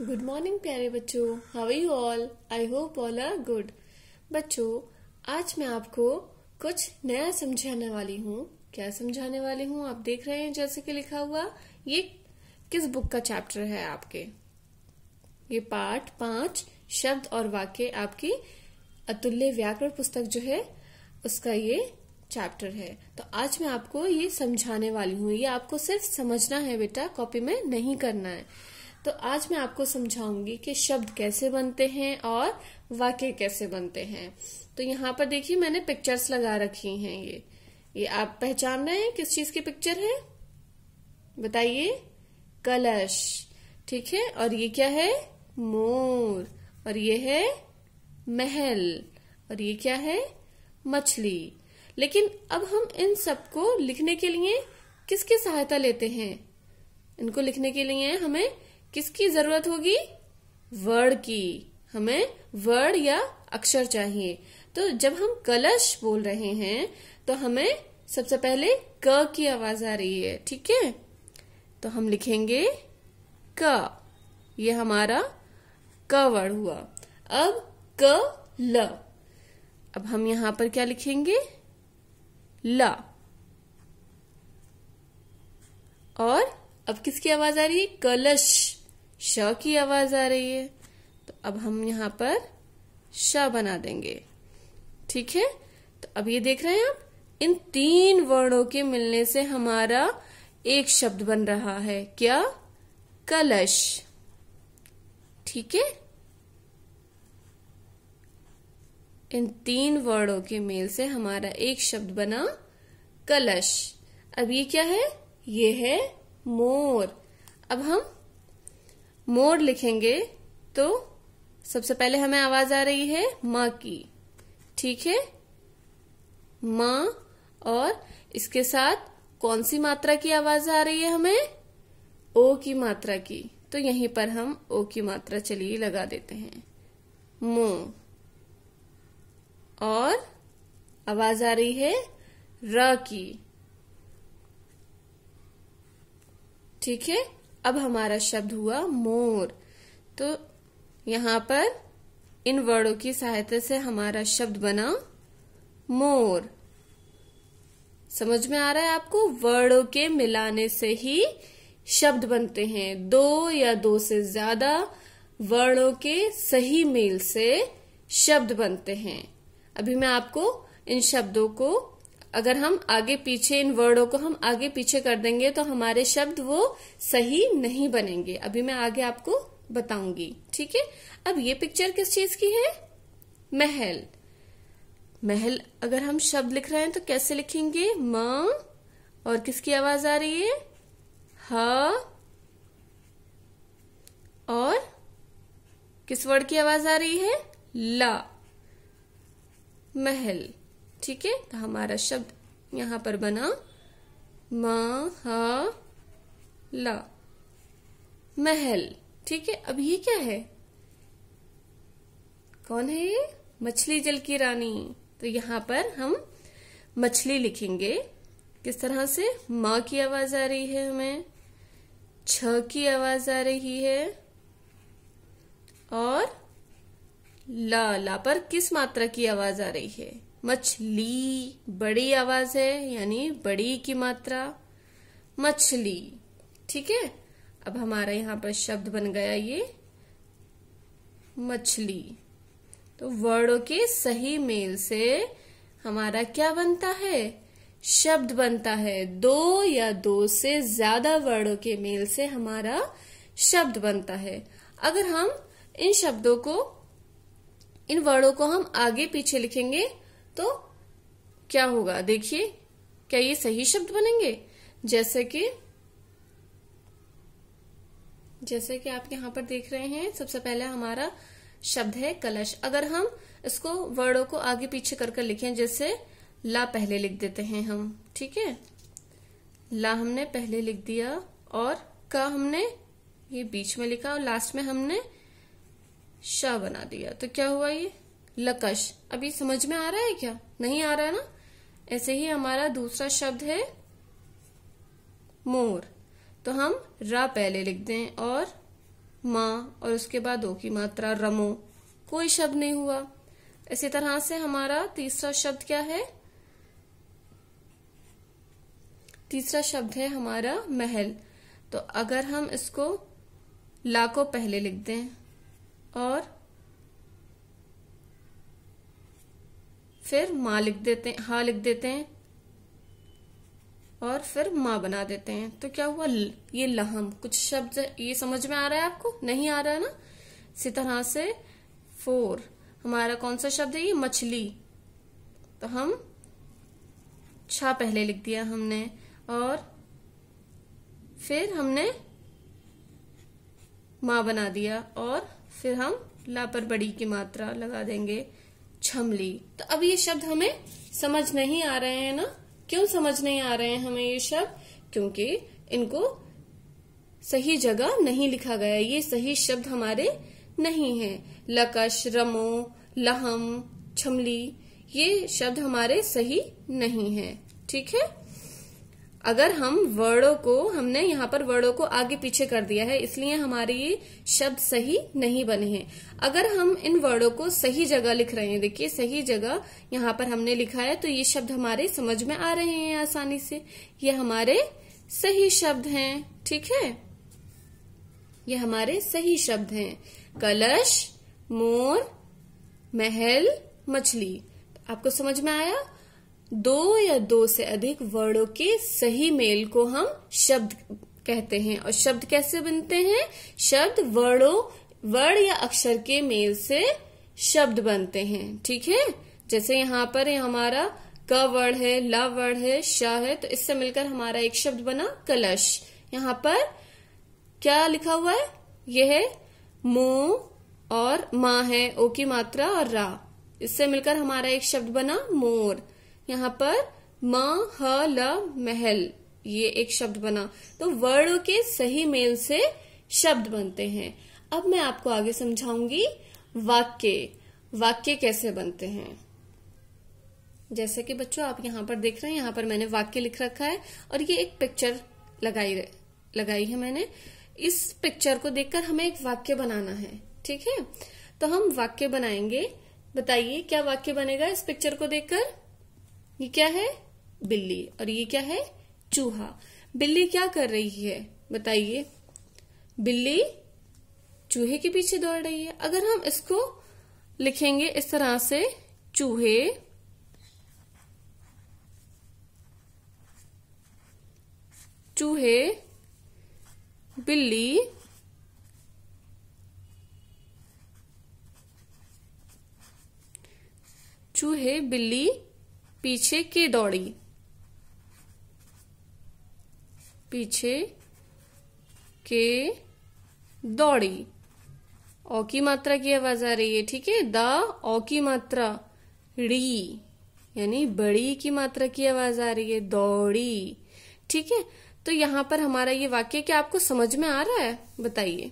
good morning प्यारे बच्चों how you all I hope all are good बच्चों आज मैं आपको कुछ नया समझाने वाली हूँ क्या समझाने वाली हूँ आप देख रहे हैं जैसे कि लिखा हुआ ये किस बुक का चैप्टर है आपके ये पार्ट पांच शब्द और वाक्य आपकी अतुल्य व्याकरण पुस्तक जो है उसका ये चैप्टर है तो आज मैं आपको ये समझाने वाली हूँ ये आपको सिर्फ समझना है बेटा कॉपी में नहीं करना है तो आज मैं आपको समझाऊंगी कि शब्द कैसे बनते हैं और वाक्य कैसे बनते हैं तो यहाँ पर देखिए मैंने पिक्चर्स लगा रखी हैं ये ये आप पहचान रहे हैं किस चीज की पिक्चर है बताइए कलश ठीक है और ये क्या है मोर और ये है महल और ये क्या है मछली लेकिन अब हम इन सबको लिखने के लिए किसकी सहायता लेते हैं इनको लिखने के लिए हमें किसकी जरूरत होगी वर्ड की हमें वर्ड या अक्षर चाहिए तो जब हम कलश बोल रहे हैं तो हमें सबसे पहले क की आवाज आ रही है ठीक है तो हम लिखेंगे क ये हमारा क वर्ड हुआ अब क ल अब हम यहां पर क्या लिखेंगे ल और अब किसकी आवाज आ रही है कलश श की आवाज आ रही है तो अब हम यहां पर श बना देंगे ठीक है तो अब ये देख रहे हैं आप इन तीन वर्णों के मिलने से हमारा एक शब्द बन रहा है क्या कलश ठीक है इन तीन वर्णों के मेल से हमारा एक शब्द बना कलश अब ये क्या है ये है मोर अब हम मोर लिखेंगे तो सबसे पहले हमें आवाज आ रही है माँ की ठीक है म और इसके साथ कौन सी मात्रा की आवाज आ रही है हमें ओ की मात्रा की तो यहीं पर हम ओ की मात्रा चलिए लगा देते हैं मो और आवाज आ रही है र की ठीक है अब हमारा शब्द हुआ मोर तो यहां पर इन वर्डों की सहायता से हमारा शब्द बना मोर समझ में आ रहा है आपको वर्डों के मिलाने से ही शब्द बनते हैं दो या दो से ज्यादा वर्णों के सही मेल से शब्द बनते हैं अभी मैं आपको इन शब्दों को अगर हम आगे पीछे इन वर्डों को हम आगे पीछे कर देंगे तो हमारे शब्द वो सही नहीं बनेंगे अभी मैं आगे आपको बताऊंगी ठीक है अब ये पिक्चर किस चीज की है महल महल अगर हम शब्द लिख रहे हैं तो कैसे लिखेंगे म और किसकी आवाज आ रही है ह और किस वर्ड की आवाज आ रही है ला महल ठीक है तो हमारा शब्द यहां पर बना म महल ठीक है अब ये क्या है कौन है ये मछली जल की रानी तो यहां पर हम मछली लिखेंगे किस तरह से म की आवाज आ रही है हमें छ की आवाज आ रही है और ला ला पर किस मात्रा की आवाज आ रही है मछली बड़ी आवाज है यानी बड़ी की मात्रा मछली ठीक है अब हमारा यहां पर शब्द बन गया ये मछली तो वर्डों के सही मेल से हमारा क्या बनता है शब्द बनता है दो या दो से ज्यादा वर्डों के मेल से हमारा शब्द बनता है अगर हम इन शब्दों को इन वर्डों को हम आगे पीछे लिखेंगे तो क्या होगा देखिए क्या ये सही शब्द बनेंगे जैसे कि जैसे कि आप यहां पर देख रहे हैं सबसे पहले हमारा शब्द है कलश अगर हम इसको वर्डों को आगे पीछे कर कर लिखें जैसे ला पहले लिख देते हैं हम ठीक है ला हमने पहले लिख दिया और का हमने ये बीच में लिखा और लास्ट में हमने शाह बना दिया तो क्या हुआ ये लकश अभी समझ में आ रहा है क्या नहीं आ रहा ना ऐसे ही हमारा दूसरा शब्द है मोर तो हम रा पहले लिख दें और मां और उसके बाद ओ की मात्रा रमो कोई शब्द नहीं हुआ इसी तरह से हमारा तीसरा शब्द क्या है तीसरा शब्द है हमारा महल तो अगर हम इसको ला को पहले लिख दें और फिर माँ लिख देते हैं हा लिख देते हैं और फिर माँ बना देते हैं तो क्या हुआ ये लहम कुछ शब्द ये समझ में आ रहा है आपको नहीं आ रहा है ना इसी तरह से फोर हमारा कौन सा शब्द है ये मछली तो हम छा पहले लिख दिया हमने और फिर हमने माँ बना दिया और फिर हम लापर बड़ी की मात्रा लगा देंगे छमली तो अब ये शब्द हमें समझ नहीं आ रहे हैं ना क्यों समझ नहीं आ रहे हैं हमें ये शब्द क्योंकि इनको सही जगह नहीं लिखा गया ये सही शब्द हमारे नहीं है लकश रमो लहम छमली ये शब्द हमारे सही नहीं है ठीक है अगर हम वर्डों को हमने यहाँ पर वर्डों को आगे पीछे कर दिया है इसलिए हमारे ये शब्द सही नहीं बने हैं अगर हम इन वर्डों को सही जगह लिख रहे हैं देखिए सही जगह यहाँ पर हमने लिखा है तो ये शब्द हमारे समझ में आ रहे हैं आसानी से ये हमारे सही शब्द हैं ठीक है ये हमारे सही शब्द हैं कलश मोर महल मछली आपको समझ में आया दो या दो से अधिक वर्णों के सही मेल को हम शब्द कहते हैं और शब्द कैसे बनते हैं शब्द वर्णों वर्ण या अक्षर के मेल से शब्द बनते हैं ठीक है जैसे यहाँ पर हमारा क वर्ण है ल वर्ण है श है तो इससे मिलकर हमारा एक शब्द बना कलश यहाँ पर क्या लिखा हुआ है यह है मो और माँ है ओ की मात्रा और रा इससे मिलकर हमारा एक शब्द बना मोर यहाँ पर म ह ल महल ये एक शब्द बना तो वर्णों के सही मेल से शब्द बनते हैं अब मैं आपको आगे समझाऊंगी वाक्य वाक्य कैसे बनते हैं जैसे कि बच्चों आप यहाँ पर देख रहे हैं यहाँ पर मैंने वाक्य लिख रखा है और ये एक पिक्चर लगाई लगाई है मैंने इस पिक्चर को देखकर हमें एक वाक्य बनाना है ठीक है तो हम वाक्य बनाएंगे बताइए क्या वाक्य बनेगा इस पिक्चर को देखकर ये क्या है बिल्ली और ये क्या है चूहा बिल्ली क्या कर रही है बताइए बिल्ली चूहे के पीछे दौड़ रही है अगर हम इसको लिखेंगे इस तरह से चूहे चूहे बिल्ली चूहे बिल्ली पीछे की दौड़ी पीछे के दौड़ी औ की मात्रा की आवाज आ रही है ठीक है द ओ की मात्रा री यानी बड़ी की मात्रा की आवाज आ रही है दौड़ी ठीक है तो यहां पर हमारा ये वाक्य क्या आपको समझ में आ रहा है बताइए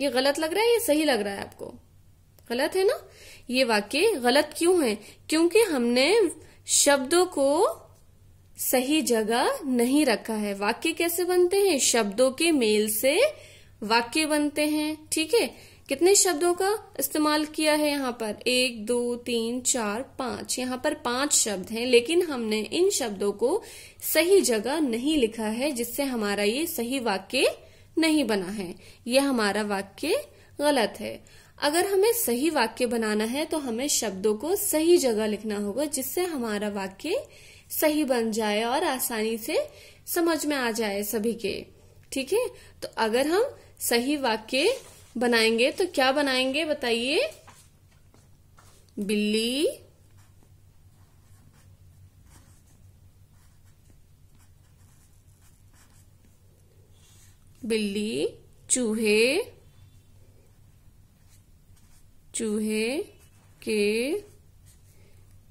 ये गलत लग रहा है ये सही लग रहा है आपको गलत है ना ये वाक्य गलत क्यों है क्योंकि हमने शब्दों को सही जगह नहीं रखा है वाक्य कैसे बनते हैं शब्दों के मेल से वाक्य बनते हैं ठीक है कितने शब्दों का इस्तेमाल किया है यहाँ पर एक दो तीन चार पांच यहाँ पर पांच शब्द हैं लेकिन हमने इन शब्दों को सही जगह नहीं लिखा है जिससे हमारा ये सही वाक्य नहीं बना है यह हमारा वाक्य गलत है अगर हमें सही वाक्य बनाना है तो हमें शब्दों को सही जगह लिखना होगा जिससे हमारा वाक्य सही बन जाए और आसानी से समझ में आ जाए सभी के ठीक है तो अगर हम सही वाक्य बनाएंगे तो क्या बनाएंगे बताइए बिल्ली बिल्ली चूहे चूहे के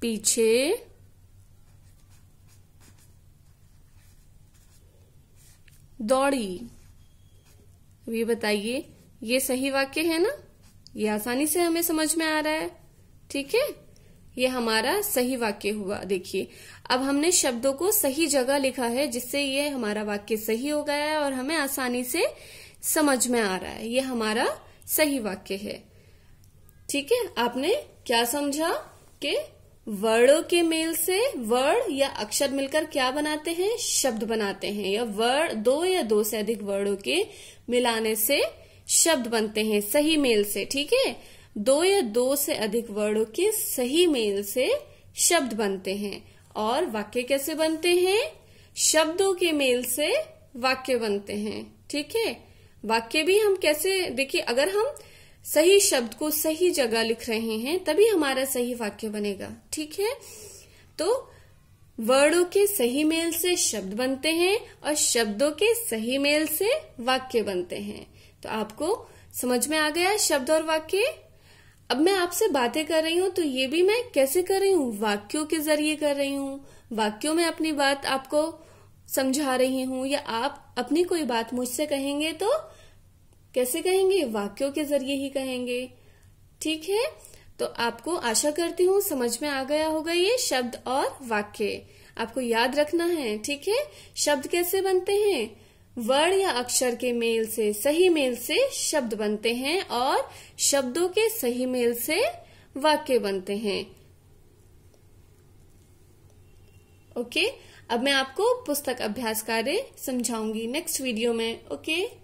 पीछे दौड़ी अभी ये बताइए ये सही वाक्य है ना ये आसानी से हमें समझ में आ रहा है ठीक है ये हमारा सही वाक्य हुआ देखिए अब हमने शब्दों को सही जगह लिखा है जिससे ये हमारा वाक्य सही हो गया है और हमें आसानी से समझ में आ रहा है ये हमारा सही वाक्य है ठीक है आपने क्या समझा कि वर्णों के मेल से वर्ण या अक्षर मिलकर क्या बनाते हैं शब्द बनाते हैं या वर्ण दो या दो से अधिक वर्णों के मिलाने से शब्द बनते हैं सही मेल से ठीक है दो या दो से अधिक वर्णों के सही मेल से शब्द बनते हैं और वाक्य कैसे बनते हैं शब्दों के मेल से वाक्य बनते हैं ठीक है वाक्य भी हम कैसे देखिए अगर हम सही शब्द को सही जगह लिख रहे हैं तभी हमारा सही वाक्य बनेगा ठीक है तो वर्डों के सही मेल से शब्द बनते हैं और शब्दों के सही मेल से वाक्य बनते हैं तो आपको समझ में आ गया शब्द और वाक्य अब मैं आपसे बातें कर रही हूँ तो ये भी मैं कैसे कर रही हूँ वाक्यों के जरिए कर रही हूँ वाक्यों में अपनी बात आपको समझा रही हूँ या आप अपनी कोई बात मुझसे कहेंगे तो कैसे कहेंगे वाक्यों के जरिए ही कहेंगे ठीक है तो आपको आशा करती हूँ समझ में आ गया होगा ये शब्द और वाक्य आपको याद रखना है ठीक है शब्द कैसे बनते हैं वर्ड या अक्षर के मेल से सही मेल से शब्द बनते हैं और शब्दों के सही मेल से वाक्य बनते हैं ओके अब मैं आपको पुस्तक अभ्यास कार्य समझाऊंगी नेक्स्ट वीडियो में ओके